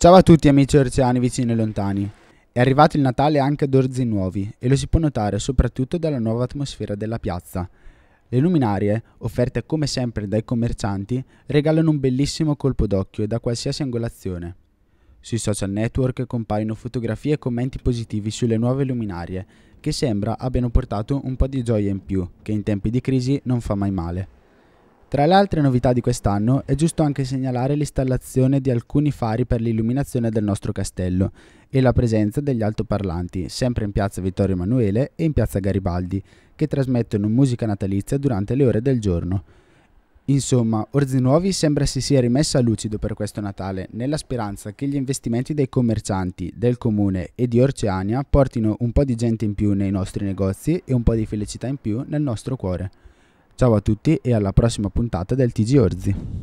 Ciao a tutti amici orceani vicini e lontani. È arrivato il Natale anche ad Orzi Nuovi e lo si può notare soprattutto dalla nuova atmosfera della piazza. Le luminarie, offerte come sempre dai commercianti, regalano un bellissimo colpo d'occhio da qualsiasi angolazione. Sui social network compaiono fotografie e commenti positivi sulle nuove luminarie, che sembra abbiano portato un po' di gioia in più, che in tempi di crisi non fa mai male. Tra le altre novità di quest'anno è giusto anche segnalare l'installazione di alcuni fari per l'illuminazione del nostro castello e la presenza degli altoparlanti, sempre in piazza Vittorio Emanuele e in piazza Garibaldi, che trasmettono musica natalizia durante le ore del giorno. Insomma, Orzinuovi sembra si sia rimessa a lucido per questo Natale, nella speranza che gli investimenti dei commercianti, del comune e di Oceania portino un po' di gente in più nei nostri negozi e un po' di felicità in più nel nostro cuore. Ciao a tutti e alla prossima puntata del TG Orzi.